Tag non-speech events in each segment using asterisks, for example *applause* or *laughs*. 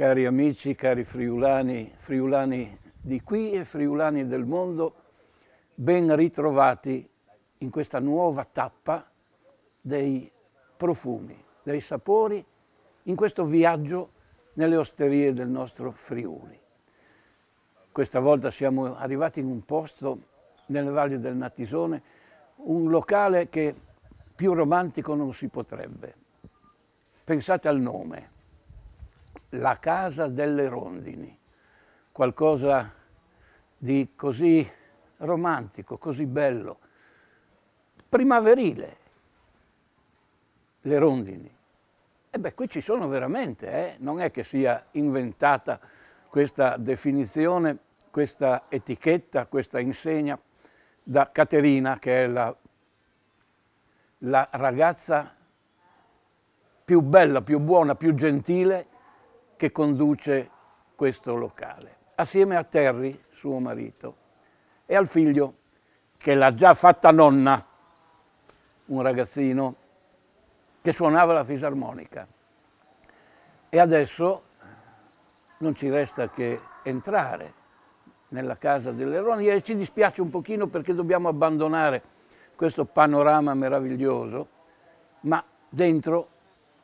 cari amici, cari friulani, friulani di qui e friulani del mondo, ben ritrovati in questa nuova tappa dei profumi, dei sapori, in questo viaggio nelle osterie del nostro Friuli. Questa volta siamo arrivati in un posto nelle valli del Natisone, un locale che più romantico non si potrebbe. Pensate al nome, la casa delle rondini, qualcosa di così romantico, così bello, primaverile, le rondini. E beh, qui ci sono veramente, eh? non è che sia inventata questa definizione, questa etichetta, questa insegna da Caterina, che è la, la ragazza più bella, più buona, più gentile che conduce questo locale, assieme a Terry, suo marito, e al figlio che l'ha già fatta nonna, un ragazzino che suonava la fisarmonica. E adesso non ci resta che entrare nella casa dell'Eronia e ci dispiace un pochino perché dobbiamo abbandonare questo panorama meraviglioso, ma dentro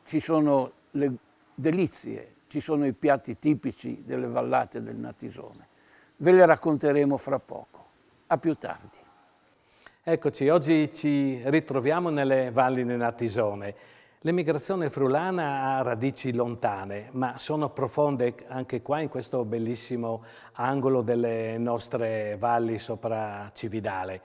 ci sono le delizie ci sono i piatti tipici delle vallate del Natisone. Ve le racconteremo fra poco. A più tardi. Eccoci, oggi ci ritroviamo nelle valli del Natisone. L'emigrazione frulana ha radici lontane, ma sono profonde anche qua in questo bellissimo angolo delle nostre valli sopra Cividale.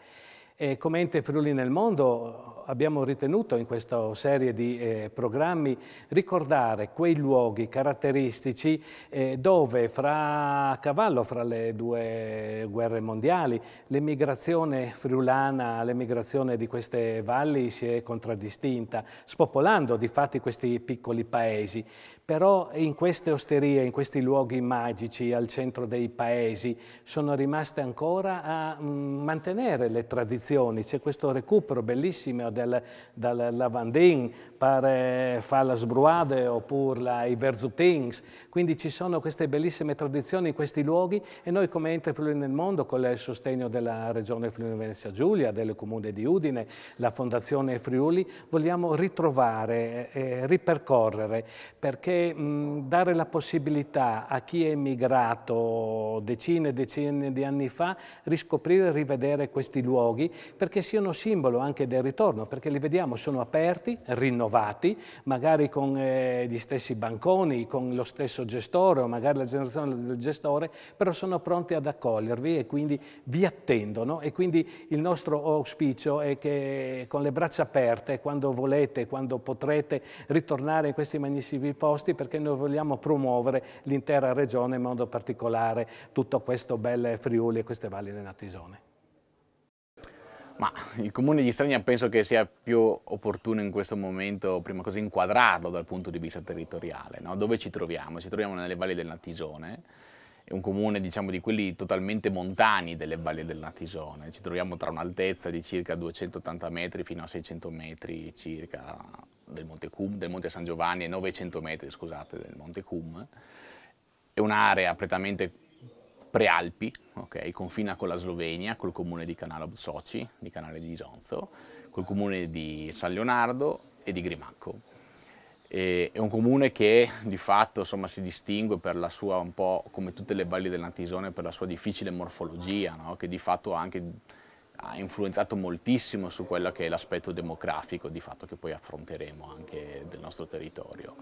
E come ente Friuli nel mondo eh, abbiamo ritenuto in questa serie di eh, programmi ricordare quei luoghi caratteristici eh, dove fra a cavallo fra le due guerre mondiali l'emigrazione friulana, l'emigrazione di queste valli si è contraddistinta, spopolando di fatti questi piccoli paesi. Però in queste osterie, in questi luoghi magici al centro dei paesi, sono rimaste ancora a mm, mantenere le tradizioni. C'è questo recupero bellissimo del, del Lavandin, pare fa la Sbruade oppure la Iverzutings. Quindi ci sono queste bellissime tradizioni, in questi luoghi e noi come ente Friuli nel mondo, con il sostegno della Regione Friuli Venezia Giulia, del Comune di Udine, la Fondazione Friuli, vogliamo ritrovare, eh, eh ripercorrere perché perché mh, dare la possibilità a chi è emigrato decine e decine di anni fa riscoprire e rivedere questi luoghi perché siano simbolo anche del ritorno, perché li vediamo, sono aperti, rinnovati, magari con eh, gli stessi banconi, con lo stesso gestore o magari la generazione del gestore, però sono pronti ad accogliervi e quindi vi attendono e quindi il nostro auspicio è che con le braccia aperte, quando volete, quando potrete ritornare in questi magnifici posti, costi perché noi vogliamo promuovere l'intera regione, in modo particolare tutto questo bel Friuli e queste valli del Natisone. Ma il comune di Strania penso che sia più opportuno in questo momento, prima cosa, inquadrarlo dal punto di vista territoriale. No? Dove ci troviamo? Ci troviamo nelle valli del Natisone, è un comune diciamo, di quelli totalmente montani delle valli del Natisone. Ci troviamo tra un'altezza di circa 280 metri fino a 600 metri circa del Monte Cum, del Monte San Giovanni, 900 metri, scusate, del Monte Cum, è un'area prettamente prealpi, okay, confina con la Slovenia, col comune di Canale Soci, di Canale di Gionzo, col comune di San Leonardo e di Grimacco. E, è un comune che di fatto insomma, si distingue per la sua, un po' come tutte le valli dell'Antisone, per la sua difficile morfologia, no? che di fatto ha anche ha influenzato moltissimo su quello che è l'aspetto demografico di fatto che poi affronteremo anche del nostro territorio.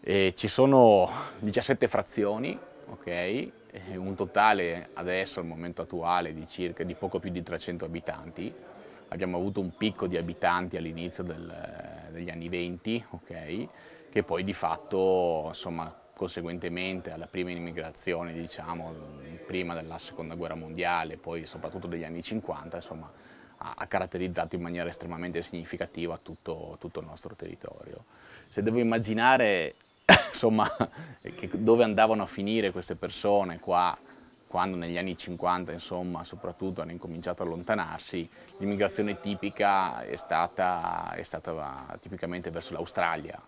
E ci sono 17 frazioni, okay? un totale adesso al momento attuale di, circa, di poco più di 300 abitanti, abbiamo avuto un picco di abitanti all'inizio degli anni 20, okay? che poi di fatto, insomma, conseguentemente alla prima immigrazione diciamo, prima della seconda guerra mondiale, poi soprattutto degli anni 50, insomma, ha, caratterizzato in maniera estremamente significativa tutto, tutto il nostro territorio. Se devo immaginare *coughs* insomma, dove andavano a finire queste persone qua, quando negli anni 50 insomma, soprattutto hanno incominciato a allontanarsi, l'immigrazione tipica è stata, è stata tipicamente verso l'Australia,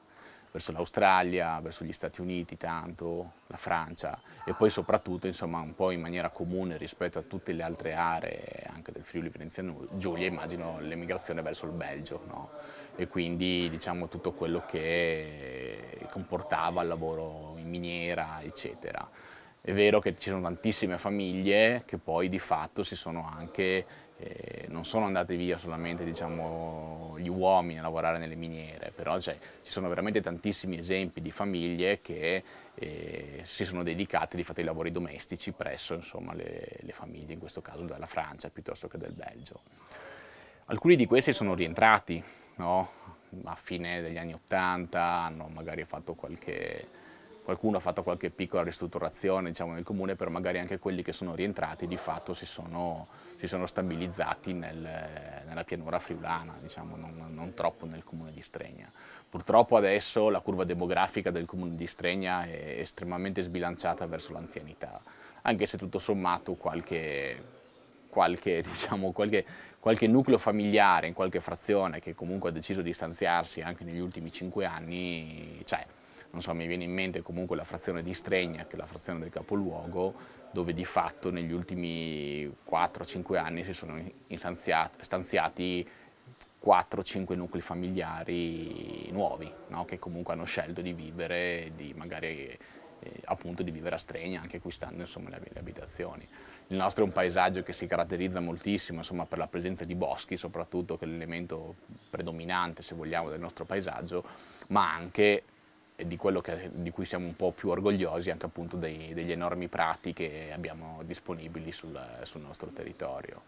verso l'Australia, verso gli Stati Uniti tanto, la Francia e poi soprattutto insomma un po' in maniera comune rispetto a tutte le altre aree anche del Friuli Venezia Giulia immagino l'emigrazione verso il Belgio no? e quindi diciamo tutto quello che comportava il lavoro in miniera eccetera. È vero che ci sono tantissime famiglie che poi di fatto si sono anche eh, non sono andati via solamente diciamo, gli uomini a lavorare nelle miniere, però cioè, ci sono veramente tantissimi esempi di famiglie che eh, si sono dedicate di fatto ai lavori domestici presso insomma, le, le famiglie, in questo caso della Francia piuttosto che del Belgio. Alcuni di questi sono rientrati no? a fine degli anni Ottanta, qualcuno ha fatto qualche piccola ristrutturazione diciamo, nel comune, però magari anche quelli che sono rientrati di fatto si sono si sono stabilizzati nel, nella pianura friulana, diciamo, non, non, troppo nel comune di Stregna. Purtroppo adesso la curva demografica del comune di Stregna è estremamente sbilanciata verso l'anzianità, anche se tutto sommato qualche, qualche, *laughs* diciamo, qualche, qualche nucleo familiare in qualche frazione che comunque ha deciso di stanziarsi anche negli ultimi cinque anni Cioè, non so, mi viene in mente comunque la frazione di Stregna, che è la frazione del capoluogo, dove di fatto negli ultimi 4-5 anni si sono stanziati 4-5 nuclei familiari nuovi, no? che comunque hanno scelto di vivere, di magari eh, appunto di vivere a Stregna, anche acquistando insomma, le, le, abitazioni. Il nostro è un paesaggio che si caratterizza moltissimo insomma, per la presenza di boschi, soprattutto che è l'elemento predominante, se vogliamo, del nostro paesaggio, ma anche e di quello che, di cui siamo un po' più orgogliosi anche appunto dei, degli enormi prati che abbiamo disponibili sul, sul nostro territorio.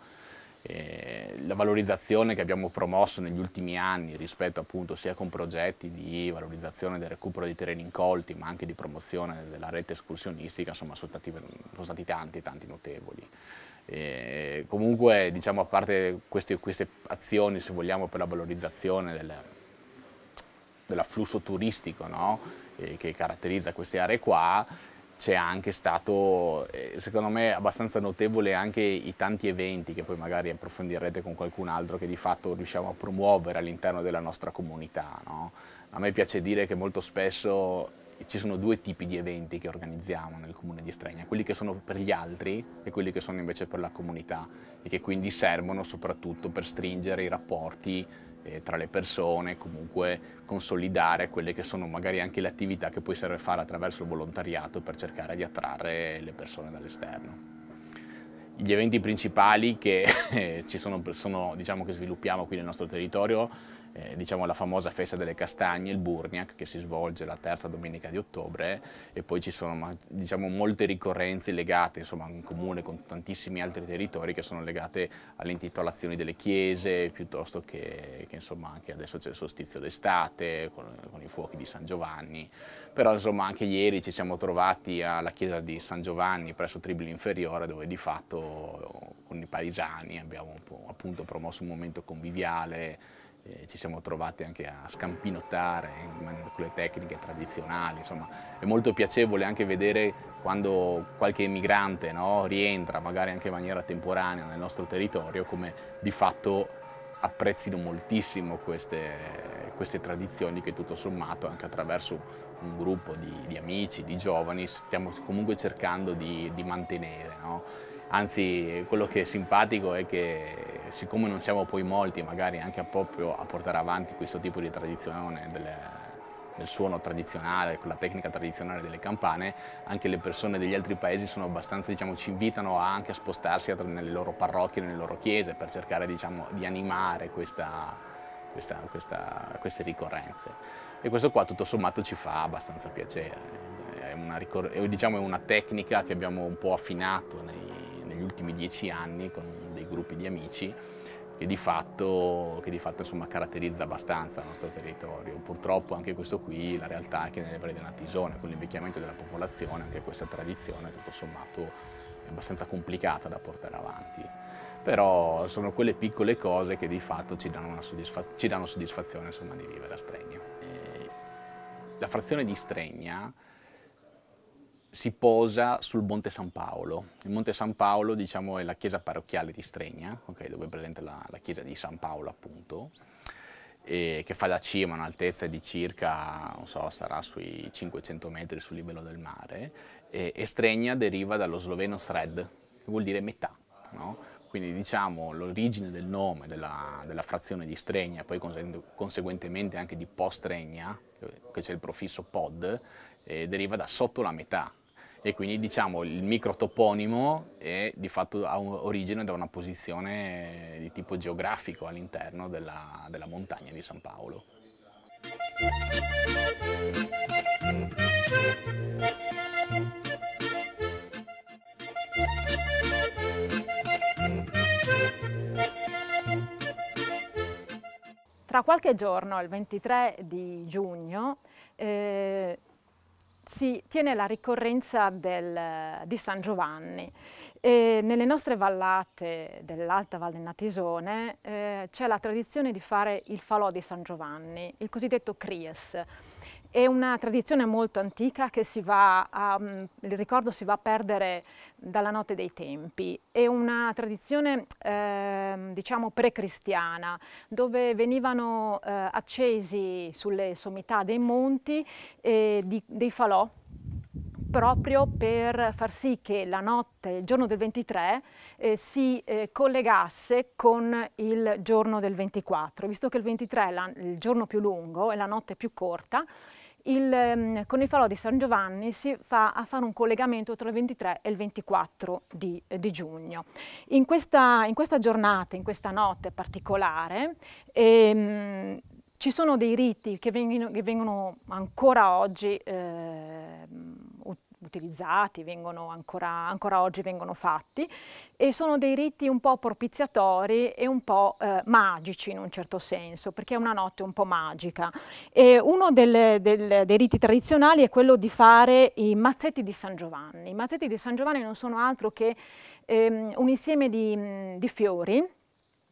E la valorizzazione che abbiamo promosso negli ultimi anni rispetto appunto sia con progetti di valorizzazione del recupero di terreni incolti ma anche di promozione della rete escursionistica insomma sono stati, sono stati tanti tanti notevoli. E comunque diciamo a parte queste, queste azioni se vogliamo per la valorizzazione del dell'afflusso turistico no? eh, che caratterizza queste aree qua, c'è anche stato, eh, secondo me, abbastanza notevole anche i tanti eventi che poi magari approfondirete con qualcun altro che di fatto riusciamo a promuovere all'interno della nostra comunità. No? A me piace dire che molto spesso ci sono due tipi di eventi che organizziamo nel comune di Estregna, quelli che sono per gli altri e quelli che sono invece per la comunità e che quindi servono soprattutto per stringere i rapporti eh, tra le persone, comunque consolidare quelle che sono magari anche le attività che poi serve fare attraverso il volontariato per cercare di attrarre le persone dall'esterno. Gli eventi principali che, eh, *laughs* sono, sono, diciamo, che sviluppiamo qui nel nostro territorio eh, diciamo la famosa festa delle castagne, il Burniak, che si svolge la terza domenica di ottobre e poi ci sono diciamo, molte ricorrenze legate insomma, in comune con tantissimi altri territori che sono legate alle intitolazioni delle chiese piuttosto che, che insomma, anche adesso c'è il solstizio d'estate con, con, i fuochi di San Giovanni, però insomma anche ieri ci siamo trovati alla chiesa di San Giovanni presso Tribili Inferiore dove di fatto con i paesani abbiamo appunto promosso un momento conviviale eh, ci siamo trovati anche a scampinottare con le tecniche tradizionali, insomma è molto piacevole anche vedere quando qualche emigrante no, rientra magari anche in maniera temporanea nel nostro territorio come di fatto apprezzino moltissimo queste, queste tradizioni che tutto sommato anche attraverso un gruppo di, di amici, di giovani, stiamo comunque cercando di, di mantenere. No? Anzi, quello che è simpatico è che siccome non siamo poi molti magari anche a a portare avanti questo tipo di tradizione delle, del suono tradizionale, con la tecnica tradizionale delle campane, anche le persone degli altri paesi sono abbastanza, diciamo, ci invitano anche a spostarsi nelle loro parrocchie, nelle loro chiese per cercare diciamo, di animare questa, questa, questa, queste ricorrenze. E questo qua tutto sommato ci fa abbastanza piacere. È una, diciamo, è una tecnica che abbiamo un po' affinato nei, negli ultimi dieci anni con gruppi di amici che di fatto, che di fatto insomma, caratterizza abbastanza il nostro territorio. Purtroppo anche questo qui, la realtà è che nelle varie una zone, con l'invecchiamento della popolazione, anche questa tradizione tutto sommato è abbastanza complicata da portare avanti. Però sono quelle piccole cose che di fatto ci danno, soddisfaz ci danno soddisfazione insomma, di vivere a Stregna. E la frazione di Stregna si posa sul Monte San Paolo. Il Monte San Paolo diciamo, è la chiesa parrocchiale di Stregna, okay, dove è presente la, la, chiesa di San Paolo appunto, che fa da cima a un'altezza di circa, non so, sarà sui 500 metri sul livello del mare, e, e Stregna deriva dallo sloveno sred, che vuol dire metà. No? quindi diciamo l'origine del nome della, della, frazione di stregna, poi conseguentemente anche di Po-Stregna, che c'è il profisso pod, eh, deriva da sotto la metà, e quindi diciamo il microtoponimo è, di fatto ha origine da una posizione eh, di tipo geografico all'interno della, della montagna di San Paolo. Tra qualche giorno, il 23 di giugno, eh, si tiene la ricorrenza del, di San Giovanni. E nelle nostre vallate dell'Alta Val del Natisone eh, c'è la tradizione di fare il falò di San Giovanni, il cosiddetto Cries. È una tradizione molto antica che si va a, mm, il ricordo si va a perdere dalla notte dei tempi. È una tradizione, eh, diciamo, pre-cristiana dove venivano eh, accesi sulle sommità dei monti eh, di, dei falò proprio per far sì che la notte, il giorno del 23, eh, si eh, collegasse con il giorno del 24. Visto che il 23 è la, il giorno più lungo e la notte più corta, il, ehm, con il falò di San Giovanni si fa a fare un collegamento tra il 23 e il 24 di, eh, di giugno. In questa, in questa, giornata, in questa notte particolare, ehm, ci sono dei riti che vengono, che vengono ancora oggi eh, utilizzati, ancora, ancora, oggi vengono fatti e sono dei riti un po' propiziatori e un po' eh, magici in un certo senso, perché è una notte un po' magica. E uno del, del, dei riti tradizionali è quello di fare i mazzetti di San Giovanni. I mazzetti di San Giovanni non sono altro che ehm, un insieme di, di fiori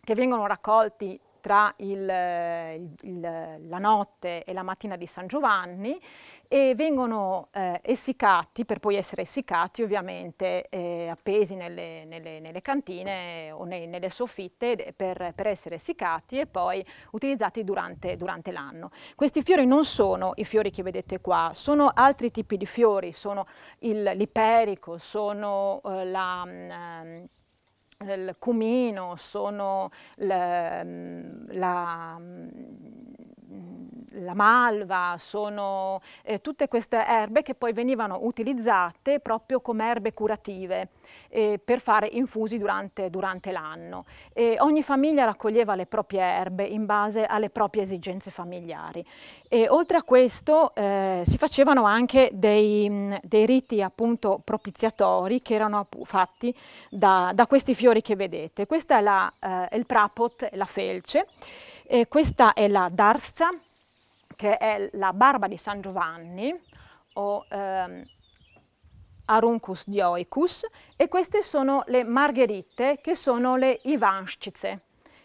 che vengono raccolti tra il, il, la notte e la mattina di San Giovanni e vengono eh, essiccati, per poi essere essiccati ovviamente, eh, appesi nelle, nelle, nelle, cantine o nei, nelle soffitte per, per, essere essiccati e poi utilizzati durante, durante l'anno. Questi fiori non sono i fiori che vedete qua, sono altri tipi di fiori, sono liperico, sono eh, la... Mh, mm, ehm, il cumino, sono mm, la, la mm, la malva, sono eh, tutte queste erbe che poi venivano utilizzate proprio come erbe curative eh, per fare infusi durante, durante l'anno. ogni famiglia raccoglieva le proprie erbe in base alle proprie esigenze familiari. E, oltre a questo eh, si facevano anche dei, dei, riti appunto propiziatori che erano fatti da, da questi fiori che vedete. Questo è la, eh, il prapot, la felce. E questa è la darza, che è la barba di San Giovanni o ehm, Aruncus dioicus e queste sono le margherite che sono le ivanschizze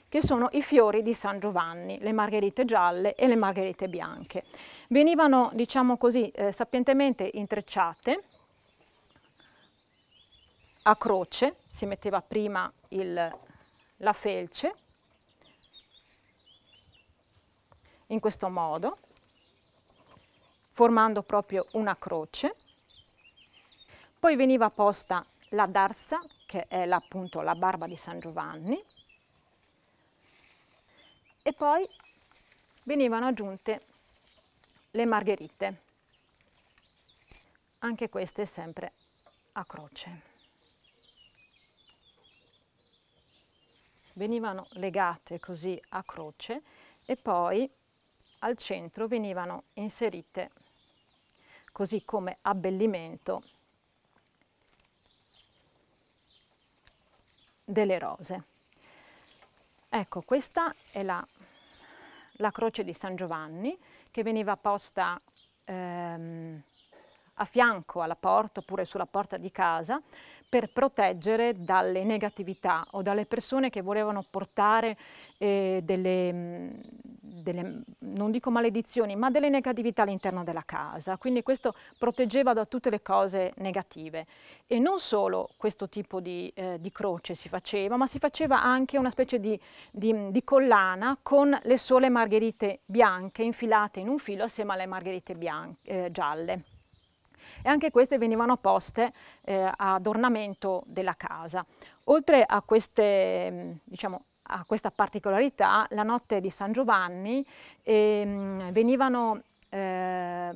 che sono i fiori di San Giovanni, le margherite gialle e le margherite bianche. Venivano, diciamo così, eh, sapientemente intrecciate a croce, si metteva prima il, la felce in questo modo, formando proprio una croce. Poi veniva posta la darsa, che è appunto la barba di San Giovanni, e poi venivano aggiunte le margherite, anche queste sempre a croce. Venivano legate così a croce e poi al centro venivano inserite così come abbellimento delle rose. Ecco, questa è la, la croce di San Giovanni che veniva posta ehm, a fianco alla porta oppure sulla porta di casa per proteggere dalle negatività o dalle persone che volevano portare eh, delle, mm, delle, non dico maledizioni, ma delle negatività all'interno della casa. Quindi questo proteggeva da tutte le cose negative. E non solo questo tipo di, eh, di croce si faceva, ma si faceva anche una specie di, di, di collana con le sole margherite bianche infilate in un filo assieme alle margherite bianche, eh, gialle e anche queste venivano poste eh, ad ornamento della casa. Oltre a queste, mm, diciamo, a questa particolarità, la notte di San Giovanni ehm, venivano eh,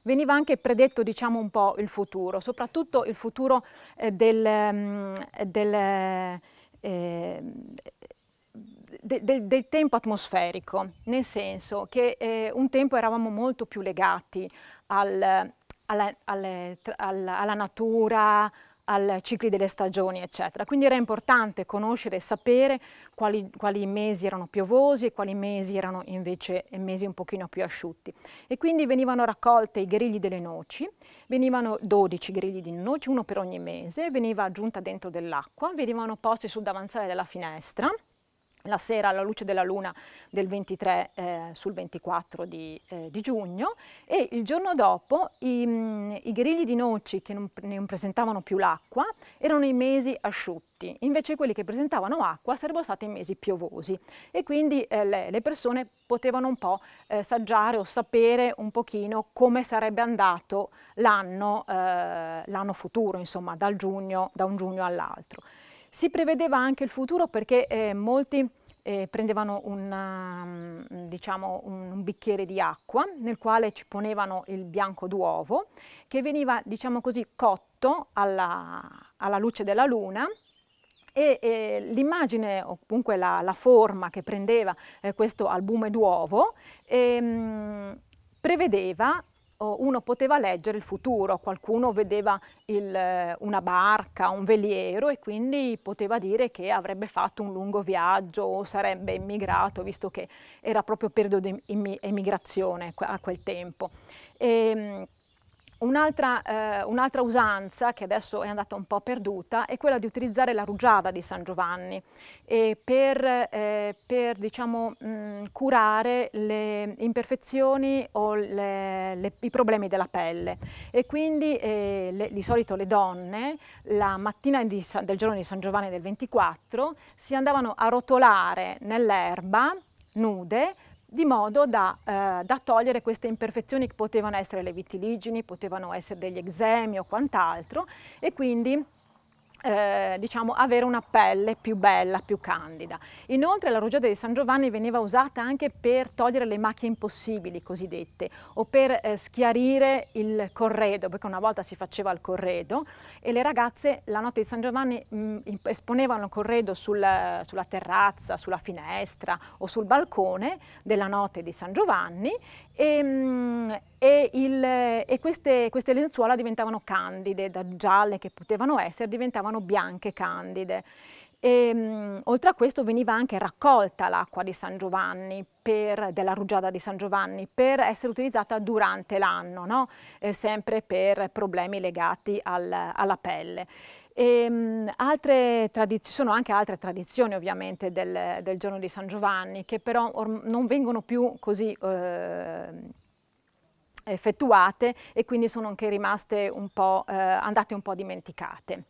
veniva anche predetto diciamo un po' il futuro, soprattutto il futuro eh, del, mm, del, eh, de, de, del, tempo atmosferico, nel senso che eh, un tempo eravamo molto più legati al, alla, alle, alla, alla natura, ai cicli delle stagioni, eccetera. Quindi era importante conoscere e sapere quali, quali, mesi erano piovosi e quali mesi erano invece mesi un pochino più asciutti. E quindi venivano raccolte i grigli delle noci, venivano 12 grigli di noci, uno per ogni mese, veniva aggiunta dentro dell'acqua, venivano posti sul davanzale della finestra, la sera alla luce della luna del 23 eh, sul 24 di, eh, di, giugno e il giorno dopo i, mh, mm, i grigli di noci che non, non presentavano più l'acqua erano i mesi asciutti, invece quelli che presentavano acqua sarebbero stati i mesi piovosi e quindi eh, le, le, persone potevano un po' eh, saggiare o sapere un pochino come sarebbe andato l'anno eh, futuro, insomma dal giugno, da un giugno all'altro. Si prevedeva anche il futuro perché eh, molti eh, prendevano una, mm, diciamo, un, bicchiere di acqua nel quale ci ponevano il bianco d'uovo che veniva diciamo così, cotto alla, alla luce della luna e eh, l'immagine o comunque la, la, forma che prendeva eh, questo albume d'uovo ehm, prevedeva uno poteva leggere il futuro, qualcuno vedeva il, una barca, un veliero e quindi poteva dire che avrebbe fatto un lungo viaggio o sarebbe immigrato, visto che era proprio periodo di emigrazione a quel tempo. E, ehm, Un'altra, eh, un'altra, usanza che adesso è andata un po' perduta è quella di utilizzare la rugiada di San Giovanni per, eh, per diciamo, mh, mm, curare le imperfezioni o le, le, i problemi della pelle e quindi eh, le, di solito le donne la mattina di, del giorno di San Giovanni del 24 si andavano a rotolare nell'erba nude di modo da, eh, da, togliere queste imperfezioni che potevano essere le vitiligini, potevano essere degli eczemi o quant'altro e quindi eh, diciamo, avere una pelle più bella, più candida. Inoltre la rugiada di San Giovanni veniva usata anche per togliere le macchie impossibili cosiddette o per eh, schiarire il corredo, perché una volta si faceva il corredo e le ragazze la notte di San Giovanni mh, mm, esponevano il corredo sul, sulla terrazza, sulla finestra o sul balcone della notte di San Giovanni e, mh, mm, e, il, e queste, queste, lenzuola diventavano candide, da gialle che potevano essere, diventavano bianche candide. E, ehm, mh, oltre a questo veniva anche raccolta l'acqua di San Giovanni, per, della rugiada di San Giovanni, per essere utilizzata durante l'anno, no? eh, sempre per problemi legati al, alla pelle. Ehm, e, mh, ci sono anche altre tradizioni ovviamente del, del, giorno di San Giovanni che però non vengono più così eh, effettuate e quindi sono anche rimaste un po', eh, andate un po' dimenticate.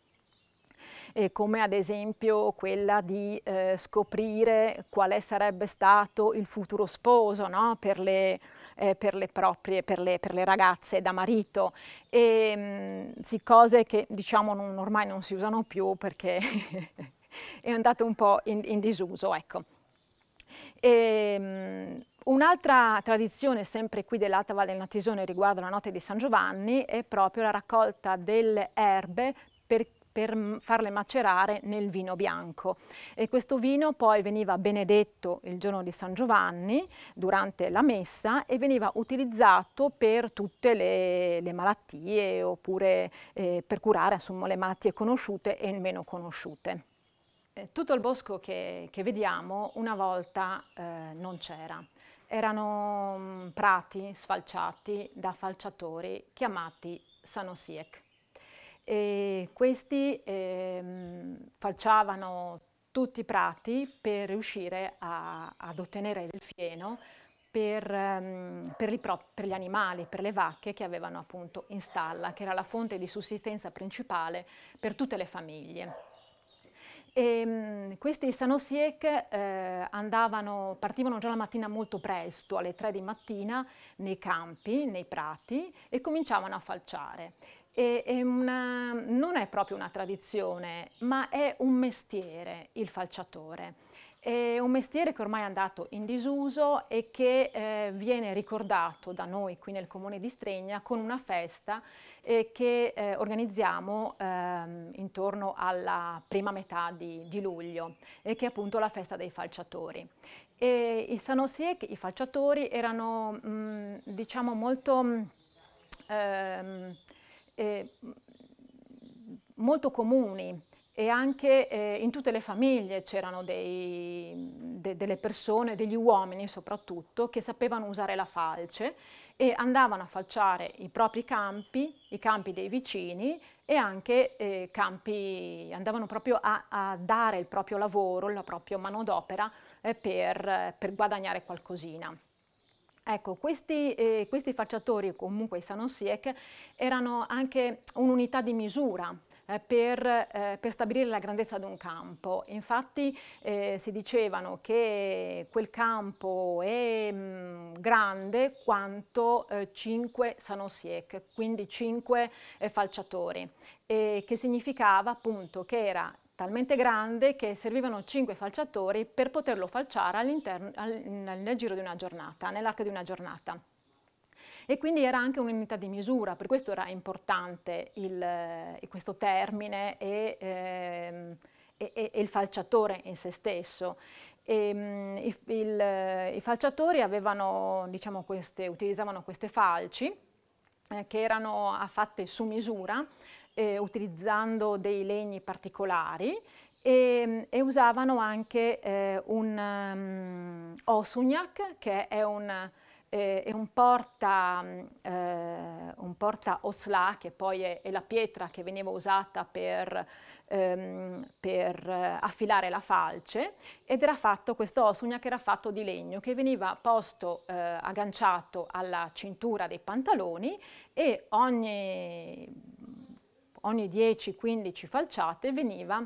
E come ad esempio quella di eh, scoprire quale sarebbe stato il futuro sposo no? per, le, eh, per, le proprie, per, le, per, le ragazze da marito, e, mh, mm, sì, cose che diciamo non, ormai non si usano più perché *laughs* è andato un po' in, in disuso. Ecco. E, ehm, Un'altra tradizione sempre qui dell'Alta Valle del Natisone riguardo la notte di San Giovanni è proprio la raccolta delle erbe per per farle macerare nel vino bianco. E questo vino poi veniva benedetto il giorno di San Giovanni durante la messa e veniva utilizzato per tutte le, le malattie oppure eh, per curare insomma, le malattie conosciute e meno conosciute. Eh, tutto il bosco che, che vediamo una volta eh, non c'era. Erano mm, prati sfalciati da falciatori chiamati Sanosiek. E questi mh, ehm, falciavano tutti i prati per riuscire a, ad ottenere il fieno per, ehm, per, gli per, gli animali, per le vacche che avevano appunto in stalla, che era la fonte di sussistenza principale per tutte le famiglie. E, ehm, questi Sanosiek eh, partivano già la mattina molto presto, alle 3 di mattina, nei campi, nei prati e cominciavano a falciare. E, è una, non è proprio una tradizione, ma è un mestiere il falciatore. È un mestiere che ormai è andato in disuso e che eh, viene ricordato da noi qui nel comune di Stregna con una festa eh, che eh, organizziamo ehm, intorno alla prima metà di, di luglio, che è appunto la festa dei falciatori. E I Sanosieck, i falciatori, erano mh, diciamo molto... Mh, ehm, eh, molto comuni e anche eh, in tutte le famiglie c'erano de, delle persone, degli uomini soprattutto, che sapevano usare la falce e andavano a falciare i propri campi, i campi dei vicini e anche eh, campi, andavano proprio a, a, dare il proprio lavoro, la propria manodopera eh, per, per, guadagnare qualcosina. Ecco, questi, eh, questi falciatori, comunque i Sanosiek, erano anche un'unità di misura, eh, per, eh, per, stabilire la grandezza di un campo. Infatti eh, si dicevano che quel campo è mh, mm, grande quanto 5 sanosiec, quindi 5 falciatori, che significava appunto che era talmente grande che servivano 5 falciatori per poterlo falciare all all nel giro di una giornata, nell'arco di una giornata e quindi era anche un'unità di misura, per questo era importante il, eh, questo termine e, ehm, e, e, il falciatore in se stesso. E, ehm, il, il, eh, I falciatori avevano, diciamo, queste, utilizzavano queste falci eh, che erano fatte su misura eh, utilizzando dei legni particolari e, ehm, e usavano anche eh, un um, ehm, osugnac che è un eh, è un porta, mm, eh, un porta osla, che poi è, è, la pietra che veniva usata per, ehm, per eh, affilare la falce, ed era fatto questo osugna che era fatto di legno, che veniva posto, eh, agganciato alla cintura dei pantaloni e ogni, ogni 10-15 falciate veniva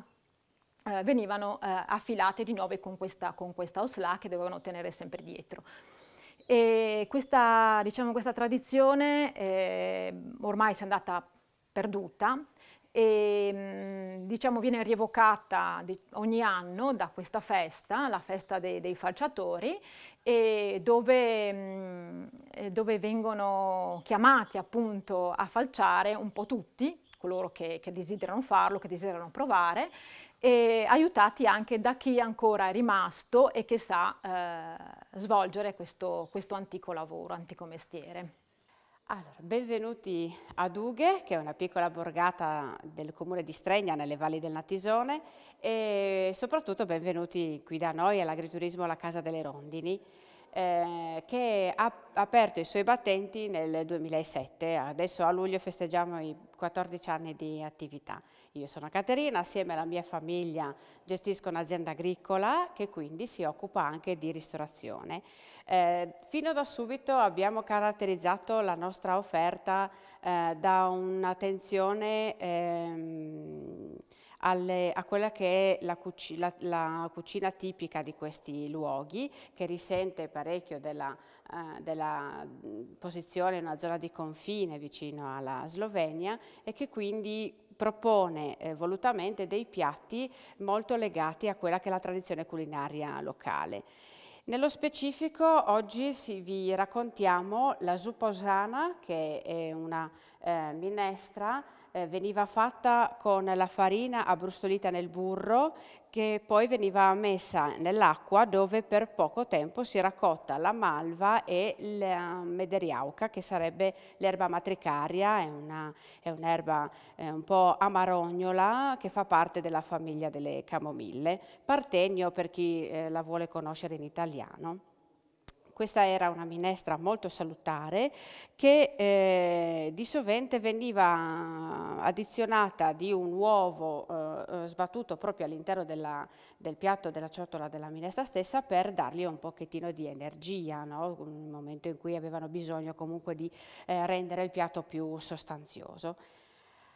eh, venivano eh, affilate di nuovo con questa, con questa osla che dovevano tenere sempre dietro. E questa, diciamo, questa tradizione eh, ormai si è andata perduta e mm, diciamo, viene rievocata ogni anno da questa festa, la festa dei, dei falciatori, dove, mm, dove, vengono chiamati appunto a falciare un po' tutti, coloro che, che desiderano farlo, che desiderano provare, e aiutati anche da chi ancora è rimasto e che sa eh, svolgere questo, questo antico lavoro, antico mestiere. Allora, benvenuti a Dughe, che è una piccola borgata del comune di Stregna, nelle valli del Natisone, e soprattutto benvenuti qui da noi all'agriturismo alla Casa delle Rondini eh, che ha aperto i suoi battenti nel 2007, adesso a luglio festeggiamo i 14 anni di attività. Io sono Caterina, assieme alla mia famiglia gestisco un'azienda agricola che quindi si occupa anche di ristorazione. Eh, fino da subito abbiamo caratterizzato la nostra offerta eh, da un'attenzione ehm, alle, a quella che è la cucina, la, la cucina, tipica di questi luoghi, che risente parecchio della, eh, della posizione in una zona di confine vicino alla Slovenia e che quindi propone eh, volutamente dei piatti molto legati a quella che è la tradizione culinaria locale. Nello specifico oggi vi raccontiamo la zuposana che è una eh, minestra eh, veniva fatta con la farina abbrustolita nel burro che poi veniva messa nell'acqua dove per poco tempo si raccotta la malva e la mederiauca che sarebbe l'erba matricaria, è, un'erba un, eh, un po' amarognola che fa parte della famiglia delle camomille, partegno per chi eh, la vuole conoscere in italiano. Questa era una minestra molto salutare che eh, di sovente veniva addizionata di un uovo eh, eh sbattuto proprio all'interno del piatto della ciotola della minestra stessa per dargli un pochettino di energia, no? un momento in cui avevano bisogno comunque di eh, rendere il piatto più sostanzioso.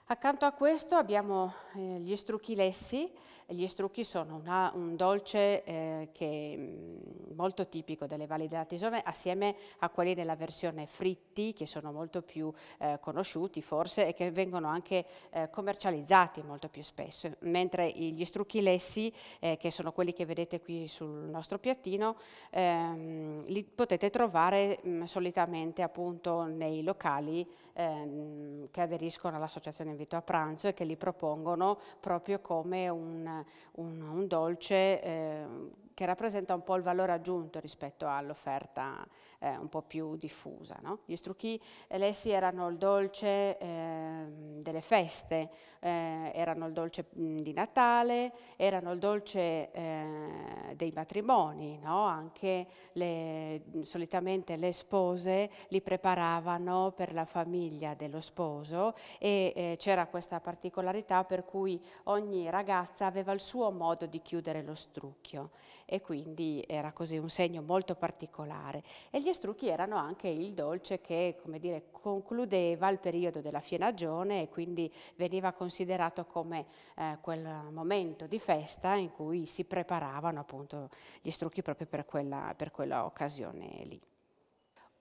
Accanto a questo abbiamo eh, gli strucchi lessi, gli strucchi sono una, un dolce eh, che è mm, molto tipico delle valli della Tisone assieme a quelli della versione fritti che sono molto più eh, conosciuti forse e che vengono anche eh, commercializzati molto più spesso, mentre gli strucchi lessi eh, che sono quelli che vedete qui sul nostro piattino ehm, li potete trovare mh, mm, solitamente appunto nei locali ehm, che aderiscono all'associazione invito a pranzo e che li propongono proprio come un un, un dolce eh, che rappresenta un po' il valore aggiunto rispetto all'offerta eh, un po' più diffusa. No? Gli strucchi lessi erano il dolce eh, delle feste, eh, erano il dolce mhmm, di Natale, erano il dolce eh, dei matrimoni, no? anche le, solitamente le spose li preparavano per la famiglia dello sposo e eh, c'era questa particolarità per cui ogni ragazza aveva il suo modo di chiudere lo strucchio e quindi era così un segno molto particolare. E gli estrucchi erano anche il dolce che, come dire, concludeva il periodo della fienagione e quindi veniva considerato come eh, quel momento di festa in cui si preparavano appunto gli strucchi proprio per quella, per quella occasione lì.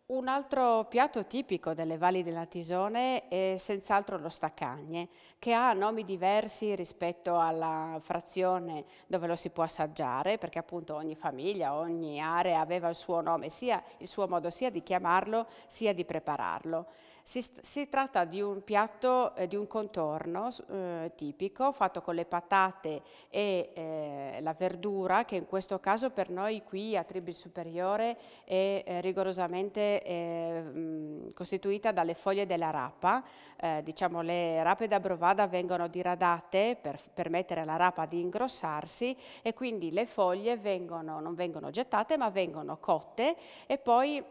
Un altro piatto tipico delle valli della Tisone è senz'altro lo stacagne, che ha nomi diversi rispetto alla frazione dove lo si può assaggiare, perché appunto ogni famiglia, ogni area aveva il suo nome, sia il suo modo sia di chiamarlo sia di prepararlo. Si, si tratta di un piatto, eh, di un contorno eh, tipico fatto con le patate e eh, la verdura che in questo caso per noi qui a Tribi Superiore è eh, rigorosamente eh, costituita dalle foglie della rapa. Eh, diciamo le rape da brovada vengono diradate per permettere alla rapa di ingrossarsi e quindi le foglie vengono, non vengono gettate ma vengono cotte e poi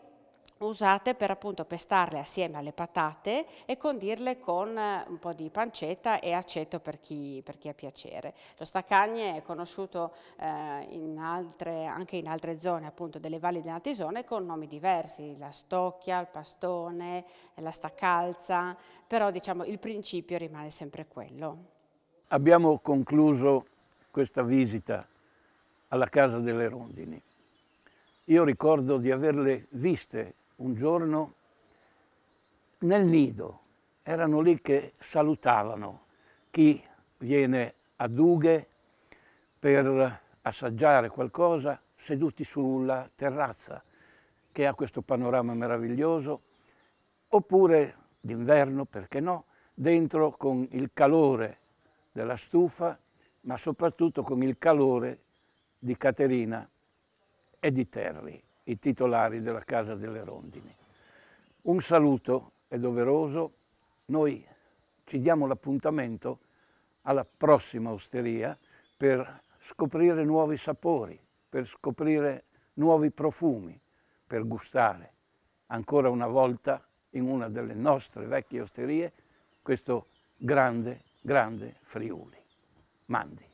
usate per appunto pestarle assieme alle patate e condirle con eh, un po' di pancetta e aceto per chi, per chi ha piacere. Lo stacagne è conosciuto eh, in altre, anche in altre zone appunto delle valli della Tisone con nomi diversi, la stocchia, il pastone, la staccalza, però diciamo il principio rimane sempre quello. Abbiamo concluso questa visita alla Casa delle Rondini. Io ricordo di averle viste un giorno nel nido, erano lì che salutavano chi viene a Dughe per assaggiare qualcosa seduti sulla terrazza che ha questo panorama meraviglioso, oppure d'inverno, perché no, dentro con il calore della stufa, ma soprattutto con il calore di Caterina e di Terry i titolari della Casa delle Rondini. Un saluto è doveroso, noi ci diamo l'appuntamento alla prossima osteria per scoprire nuovi sapori, per scoprire nuovi profumi, per gustare ancora una volta in una delle nostre vecchie osterie questo grande, grande Friuli. Mandi.